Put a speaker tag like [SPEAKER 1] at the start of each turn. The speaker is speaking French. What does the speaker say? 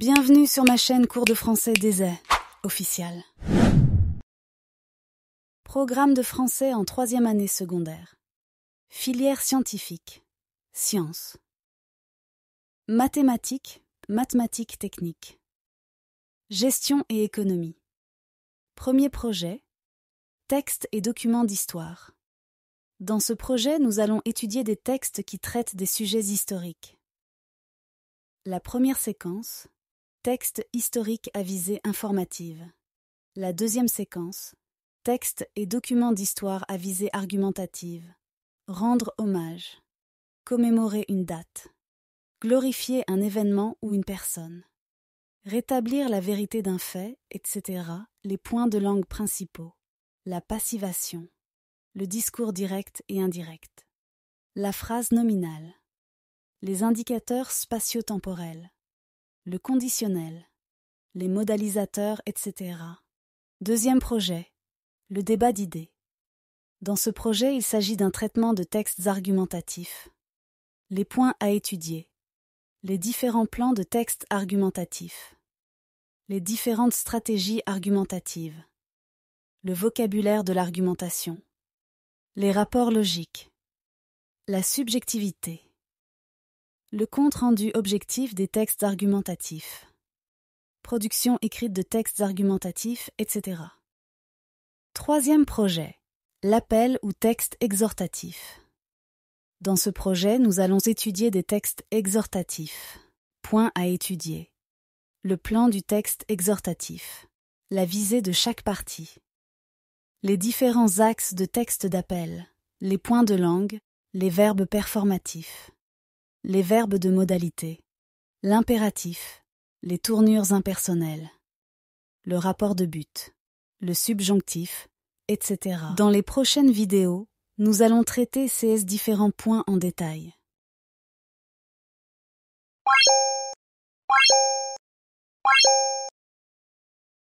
[SPEAKER 1] Bienvenue sur ma chaîne Cours de français Désert, officiel. Programme de français en troisième année secondaire. Filière scientifique. Sciences. Mathématiques, mathématiques techniques. Gestion et économie. Premier projet. Textes et documents d'histoire. Dans ce projet, nous allons étudier des textes qui traitent des sujets historiques. La première séquence, Texte historique à visée informative. La deuxième séquence. Texte et documents d'histoire à visée argumentative. Rendre hommage. Commémorer une date. Glorifier un événement ou une personne. Rétablir la vérité d'un fait, etc. Les points de langue principaux. La passivation. Le discours direct et indirect. La phrase nominale. Les indicateurs spatio-temporels le conditionnel, les modalisateurs, etc. Deuxième projet, le débat d'idées. Dans ce projet, il s'agit d'un traitement de textes argumentatifs. Les points à étudier. Les différents plans de textes argumentatifs. Les différentes stratégies argumentatives. Le vocabulaire de l'argumentation. Les rapports logiques. La subjectivité. Le compte rendu objectif des textes argumentatifs. Production écrite de textes argumentatifs, etc. Troisième projet. L'appel ou texte exhortatif. Dans ce projet, nous allons étudier des textes exhortatifs. Points à étudier. Le plan du texte exhortatif. La visée de chaque partie. Les différents axes de texte d'appel. Les points de langue. Les verbes performatifs les verbes de modalité, l'impératif, les tournures impersonnelles, le rapport de but, le subjonctif, etc. Dans les prochaines vidéos, nous allons traiter ces différents points en détail.